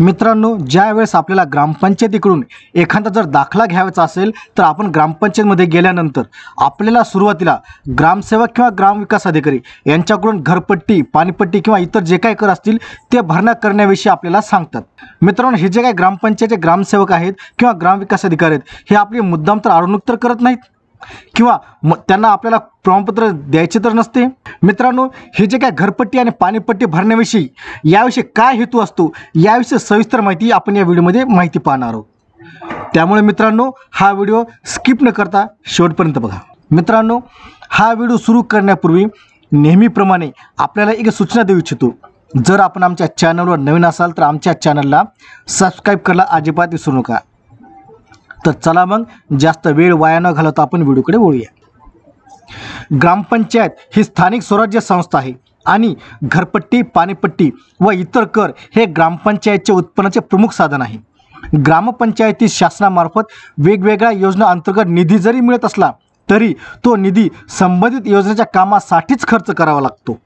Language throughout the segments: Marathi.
मित्रांनो ज्यावेळेस आपल्याला ग्रामपंचायतीकडून एखादा जर दाखला घ्यावायचा असेल तर आपण ग्रामपंचायतमध्ये गेल्यानंतर आपल्याला सुरुवातीला ग्रामसेवक किंवा ग्रामविकास अधिकारी यांच्याकडून घरपट्टी पाणीपट्टी किंवा इतर जे काही कर असतील ते भरणा करण्याविषयी आपल्याला सांगतात मित्रांनो हे जे काही ग्रामपंचायतचे ग्रामसेवक आहेत किंवा ग्रामविकास अधिकारी आहेत हे आपले मुद्दाम तर अडवणूक तर करत नाहीत किंवा मग त्यांना आपल्याला प्रमाणपत्र द्यायचे तर नसते मित्रांनो हे जे काय घरपट्टी आणि पाणीपट्टी भरण्याविषयी याविषयी काय हेतू असतो याविषयी सविस्तर माहिती आपण या व्हिडिओमध्ये माहिती पाहणार आहोत त्यामुळे मित्रांनो हा व्हिडिओ स्किप न करता शेवटपर्यंत बघा मित्रांनो हा व्हिडिओ सुरू करण्यापूर्वी नेहमीप्रमाणे आपल्याला एक सूचना देऊ इच्छितो जर आपण आमच्या चॅनलवर नवीन असाल तर आमच्या चॅनलला सबस्क्राईब करायला अजिबात विसरू नका तर चला मग जास्त वेळ वाया न घालवता आपण व्हिडिओकडे वळूया ग्रामपंचायत ही स्थानिक स्वराज्य संस्था आहे आणि घरपट्टी पाणीपट्टी व इतर कर हे ग्रामपंचायतच्या उत्पन्नाचे प्रमुख साधन आहे ग्रामपंचायती शासनामार्फत वेगवेगळ्या योजना अंतर्गत निधी जरी मिळत असला तरी तो निधी संबंधित योजनेच्या कामासाठीच खर्च करावा लागतो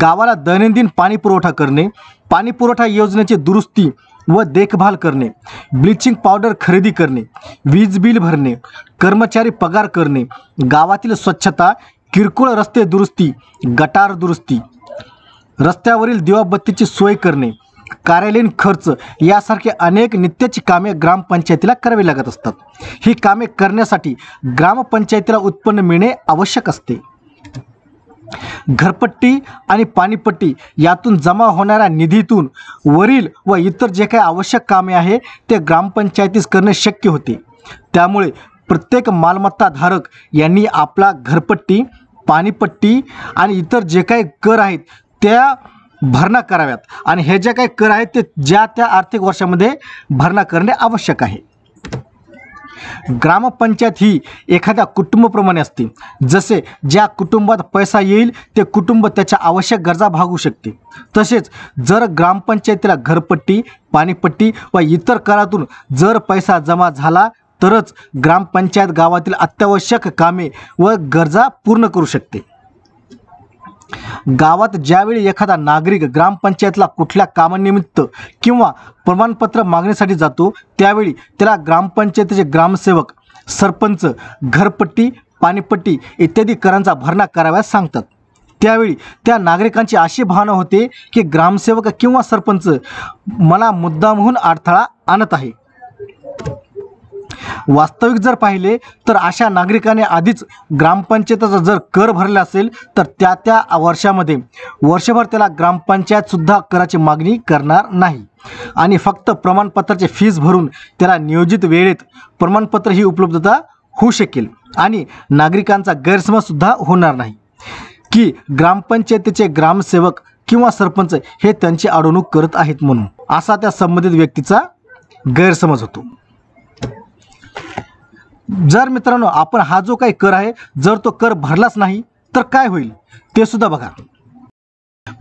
गावाला दैनंदिन पाणी पुरवठा करणे पाणी पुरवठा योजनेची दुरुस्ती व देखभाल करणे ब्लिचिंग पावडर खरेदी करणे वीज बिल भरणे कर्मचारी पगार करणे गावातील स्वच्छता किरकोळ रस्ते दुरुस्ती गटार दुरुस्ती रस्त्यावरील दिवाबत्तीची सोय करणे कार्यालयीन खर्च यासारखे अनेक नित्याची कामे ग्रामपंचायतीला करावी लागत असतात ही कामे करण्यासाठी ग्रामपंचायतीला उत्पन्न मिळणे आवश्यक असते घरपट्टी आणि पाणीपट्टी यातून जमा होणाऱ्या निधीतून वरील व इतर जे काही आवश्यक कामे आहे ते ग्रामपंचायतीस करणे शक्य होते त्यामुळे प्रत्येक मालमत्ताधारक यांनी आपला घरपट्टी पाणीपट्टी आणि इतर जे काही कर आहेत त्या भरणा कराव्यात आणि हे जे काही कर आहेत ते ज्या त्या आर्थिक वर्षामध्ये भरणा करणे आवश्यक आहे ग्रामपंचायत ही एखाद्या कुटुंबप्रमाणे असते जसे ज्या कुटुंबात पैसा येईल ते कुटुंब त्याच्या आवश्यक गरजा भागू शकते तसेच जर ग्रामपंचायतीला घरपट्टी पाणीपट्टी व इतर करातून जर पैसा जमा झाला तरच ग्रामपंचायत गावातील अत्यावश्यक कामे व गरजा पूर्ण करू शकते गावात ज्यावेळी एखादा नागरिक ग्रामपंचायतला कुठल्या कामानिमित्त किंवा प्रमाणपत्र मागणीसाठी जातो त्यावेळी त्याला ग्रामपंचायतीचे ग्रामसेवक सरपंच घरपट्टी पाणीपट्टी इत्यादी करांचा भरणा कराव्यास सांगतात त्यावेळी त्या नागरिकांची अशी भावना होते की ग्रामसेवक किंवा सरपंच मला मुद्दामहून अडथळा आणत आहे वास्तविक जर पाहिले तर अशा नागरिकाने आधीच ग्रामपंचायतीचा जर कर भरला असेल तर त्या त्या वर्षामध्ये वर्षभर त्याला ग्रामपंचायतसुद्धा कराची मागणी करणार नाही आणि फक्त प्रमाणपत्राची फीस भरून त्याला नियोजित वेळेत प्रमाणपत्र ही उपलब्धता होऊ शकेल आणि नागरिकांचा गैरसमजसुद्धा होणार नाही की ग्रामपंचायतीचे ग्रामसेवक किंवा सरपंच हे त्यांची अडवणूक करत आहेत म्हणून असा त्या संबंधित व्यक्तीचा गैरसमज होतो जर मित्रांनो आपण हा जो काही कर आहे जर तो कर भरलाच नाही तर काय होईल ते सुद्धा बघा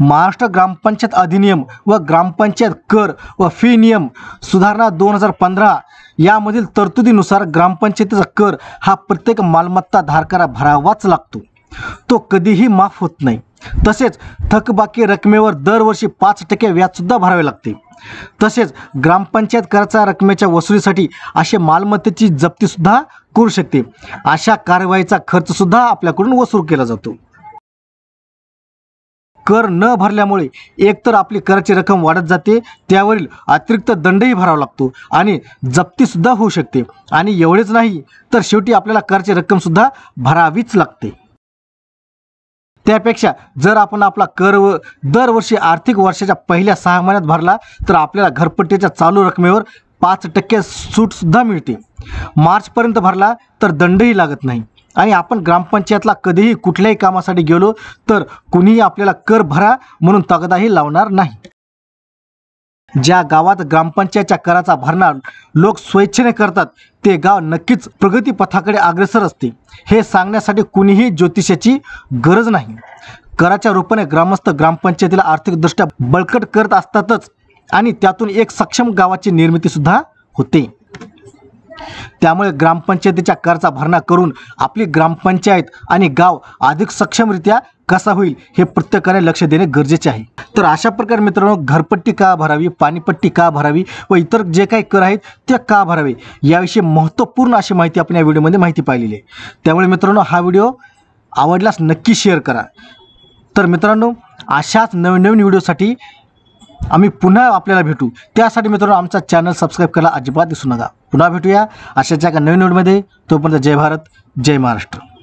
महाराष्ट्र ग्रामपंचायत अधिनियम व ग्रामपंचायत कर व फी नियम सुधारणा दोन हजार पंधरा यामधील तरतुदीनुसार ग्रामपंचायतीचा कर हा प्रत्येक मालमत्ता धारकाला भरावाच लागतो तो कधीही माफ होत नाही तसेच थकबाकी रकमेवर दरवर्षी पाच टक्के व्याजसुद्धा भरावे लागते तसेच ग्रामपंचायत कराचा रकमेच्या वसुलीसाठी असे मालमत्तेची जप्तीसुद्धा करू शकते अशा कारवाईचा खर्चसुद्धा आपल्याकडून वसूल केला जातो कर न भरल्यामुळे एकतर आपली कराची रक्कम वाढत जाते त्यावरील अतिरिक्त दंडही भरावा लागतो आणि जप्तीसुद्धा होऊ शकते आणि एवढेच नाही तर शेवटी आपल्याला कराची रक्कमसुद्धा भरावीच लागते त्यापेक्षा जर आपण आपला कर व दरवर्षी आर्थिक वर्षाच्या पहिल्या सहा महिन्यात भरला तर आपल्याला घरपट्टीच्या चालू रकमेवर पाच टक्के सूटसुद्धा मिळते मार्चपर्यंत भरला तर दंडही लागत नाही आणि आपण ग्रामपंचायतला कधीही कुठल्याही कामासाठी गेलो तर कुणीही आपल्याला कर भरा म्हणून तगदाही लावणार नाही ज्या गावात ग्रामपंचायतच्या कराचा भरणा लोक स्वेच्छेने करतात ते गाव नक्कीच प्रगतीपथाकडे अग्रेसर असते हे सांगण्यासाठी कुणीही ज्योतिषाची गरज नाही कराच्या रूपाने ग्रामस्थ ग्रामपंचायतीला आर्थिकदृष्ट्या बळकट करत असतातच आणि त्यातून एक सक्षम गावाची निर्मितीसुद्धा होते त्यामुळे ग्रामपंचायतीच्या कराचा भरणा करून आपली ग्रामपंचायत आणि गाव अधिक सक्षमरित्या कसा होईल हे प्रत्येकाने लक्ष देणे गरजेचे आहे तर अशा प्रकारे मित्रांनो घरपट्टी का भरावी पाणीपट्टी का भरावी व इतर जे काही कर आहेत ते का भरावे याविषयी महत्त्वपूर्ण अशी माहिती आपण या व्हिडिओमध्ये माहिती पाहिलेली आहे त्यामुळे मित्रांनो हा व्हिडिओ आवडल्यास नक्की शेअर करा तर मित्रांनो अशाच नवीन नवीन व्हिडिओसाठी आम्ही पुन्हा आपल्याला भेटू त्यासाठी मित्रांनो आमचा चॅनल सबस्क्राईब करायला अजिबात दिसू नका पुन्हा भेटूया अशाच एका नवीन व्हिडिओमध्ये तोपर्यंत जय भारत जय महाराष्ट्र